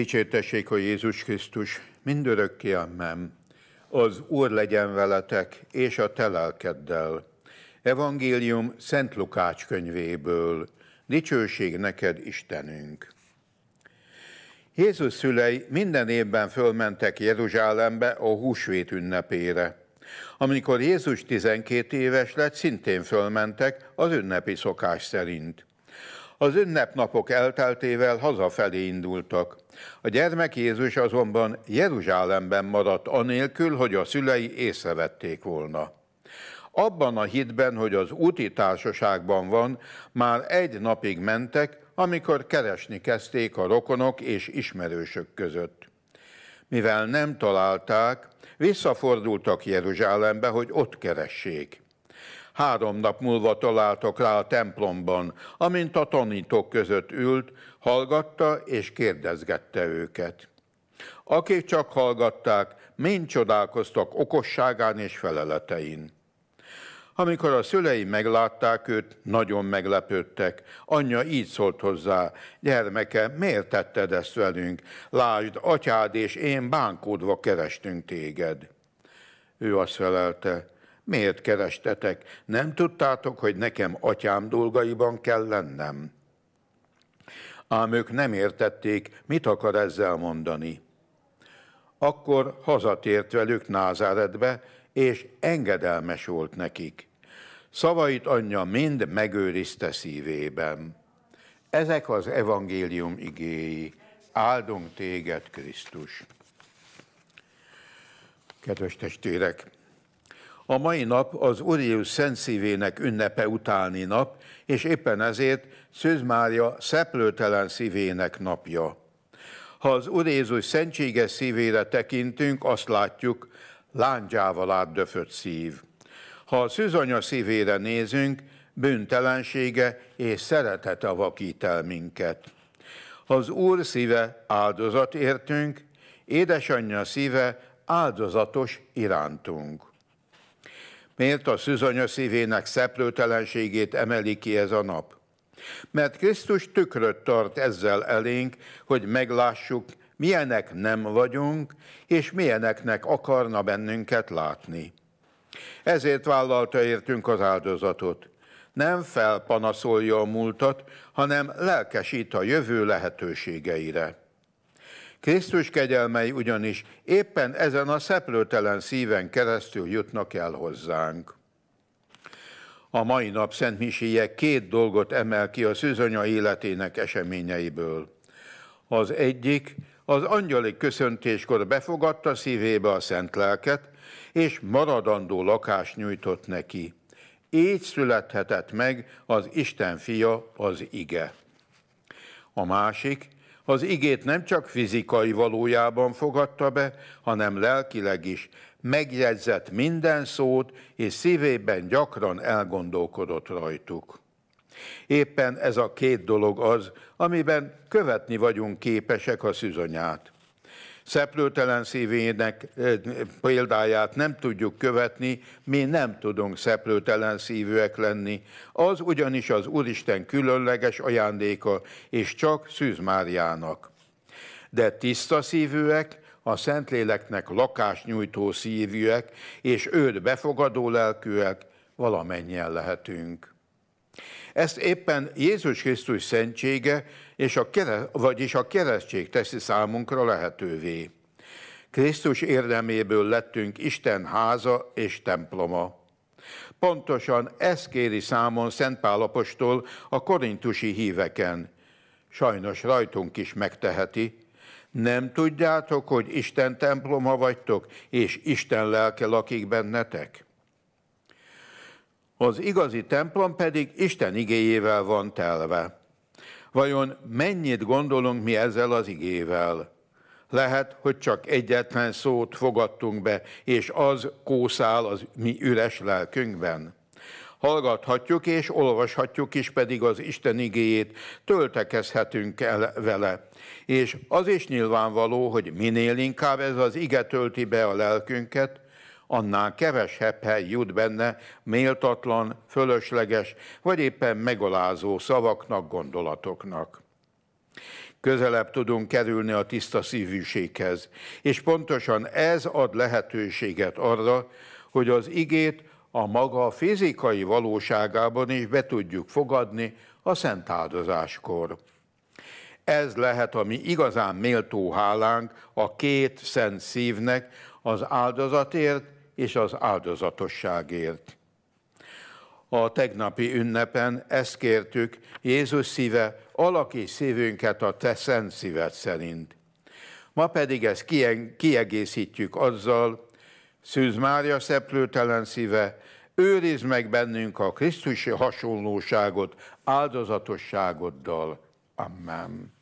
Dicsértessék, hogy Jézus Krisztus mindörökké amen. Az Úr legyen veletek, és a te lelkeddel. Evangélium Szent Lukács könyvéből. Dicsőség neked, Istenünk! Jézus szülei minden évben fölmentek Jeruzsálembe a húsvét ünnepére. Amikor Jézus 12 éves lett, szintén fölmentek az ünnepi szokás szerint. Az ünnepnapok elteltével hazafelé indultak. A gyermek Jézus azonban Jeruzsálemben maradt anélkül, hogy a szülei észrevették volna. Abban a hitben, hogy az úti társaságban van, már egy napig mentek, amikor keresni kezdték a rokonok és ismerősök között. Mivel nem találták, visszafordultak Jeruzsálembe, hogy ott keressék. Három nap múlva találtak rá a templomban, amint a tanítók között ült, hallgatta és kérdezgette őket. Akik csak hallgatták, mind csodálkoztak okosságán és feleletein. Amikor a szülei meglátták őt, nagyon meglepődtek. Anyja így szólt hozzá, gyermeke, miért tetted ezt velünk? Lásd, atyád és én bánkódva kerestünk téged. Ő azt felelte, Miért kerestetek? Nem tudtátok, hogy nekem atyám dolgaiban kell lennem? Ám ők nem értették, mit akar ezzel mondani. Akkor hazatért velük Názáretbe, és engedelmes volt nekik. Szavait anyja mind megőrizte szívében. Ezek az evangélium igéi. Áldunk téged, Krisztus! Kedves testvérek! A mai nap az Urius Szent Szívének ünnepe utáni nap, és éppen ezért Szűz Mária szeplőtelen szívének napja. Ha az Úr Jézus szentséges szívére tekintünk, azt látjuk, lángyával átdöfött szív. Ha a szűzanya szívére nézünk, bűntelensége és szeretete vakít el minket. Az Úr szíve áldozat értünk, édesanyja szíve áldozatos irántunk. Miért a szüzanya szívének szeplőtelenségét emeli ki ez a nap? Mert Krisztus tükröt tart ezzel elénk, hogy meglássuk, milyenek nem vagyunk, és milyeneknek akarna bennünket látni. Ezért vállalta értünk az áldozatot. Nem felpanaszolja a múltat, hanem lelkesít a jövő lehetőségeire. Krisztus kegyelmei ugyanis éppen ezen a szeplőtelen szíven keresztül jutnak el hozzánk. A mai nap Szent Misélye két dolgot emel ki a szűzanya életének eseményeiből. Az egyik, az angyali köszöntéskor befogadta szívébe a szent lelket, és maradandó lakást nyújtott neki. Így születhetett meg az Isten fia, az ige. A másik, az igét nem csak fizikai valójában fogadta be, hanem lelkileg is. Megjegyzett minden szót, és szívében gyakran elgondolkodott rajtuk. Éppen ez a két dolog az, amiben követni vagyunk képesek a szűzanyát szeplőtelen szívének példáját nem tudjuk követni, mi nem tudunk szeplőtelen szívűek lenni. Az ugyanis az Úristen különleges ajándéka, és csak Szűz Máriának. De tiszta szívűek, a Szentléleknek lakásnyújtó szívűek, és őt befogadó lelkűek valamennyien lehetünk. Ezt éppen Jézus Krisztus szentsége, és a kereszt, vagyis a keresztség teszi számunkra lehetővé. Krisztus érdeméből lettünk Isten háza és temploma. Pontosan ezt kéri számon Szent Pálapostól a korintusi híveken. Sajnos rajtunk is megteheti. Nem tudjátok, hogy Isten temploma vagytok, és Isten lelke lakik bennetek? az igazi templom pedig Isten igéjével van telve. Vajon mennyit gondolunk mi ezzel az igével? Lehet, hogy csak egyetlen szót fogadtunk be, és az kószál az mi üres lelkünkben. Hallgathatjuk és olvashatjuk is pedig az Isten igéjét, töltekezhetünk el vele. És az is nyilvánvaló, hogy minél inkább ez az ige tölti be a lelkünket, annál kevesebb hely jut benne méltatlan, fölösleges vagy éppen megalázó szavaknak, gondolatoknak közelebb tudunk kerülni a tiszta szívűséghez. És pontosan ez ad lehetőséget arra, hogy az igét a maga fizikai valóságában is be tudjuk fogadni a szent áldozáskor. Ez lehet a mi igazán méltó hálánk a két szent szívnek az áldozatért és az áldozatosságért. A tegnapi ünnepen ezt kértük, Jézus szíve alaki szívünket a te szent szíved szerint. Ma pedig ezt kiegészítjük azzal, Szűz Mária szeplőtelen szíve, őrizd meg bennünk a Krisztusi hasonlóságot áldozatosságoddal. Amen.